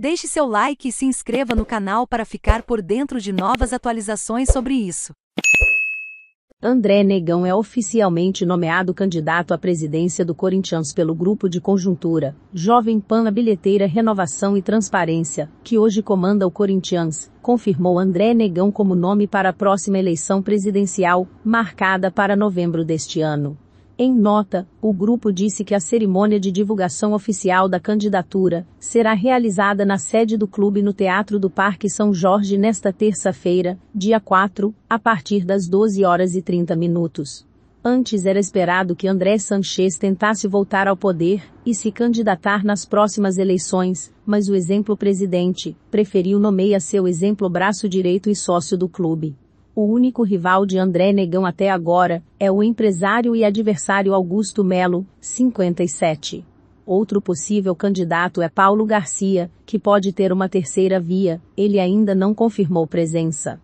Deixe seu like e se inscreva no canal para ficar por dentro de novas atualizações sobre isso. André Negão é oficialmente nomeado candidato à presidência do Corinthians pelo grupo de conjuntura Jovem Pan a bilheteira Renovação e Transparência, que hoje comanda o Corinthians, confirmou André Negão como nome para a próxima eleição presidencial, marcada para novembro deste ano. Em nota, o grupo disse que a cerimônia de divulgação oficial da candidatura será realizada na sede do clube no Teatro do Parque São Jorge nesta terça-feira, dia 4, a partir das 12 horas e 30 minutos. Antes era esperado que André Sanchez tentasse voltar ao poder e se candidatar nas próximas eleições, mas o exemplo presidente preferiu nomeia seu exemplo braço direito e sócio do clube. O único rival de André Negão até agora é o empresário e adversário Augusto Melo, 57. Outro possível candidato é Paulo Garcia, que pode ter uma terceira via, ele ainda não confirmou presença.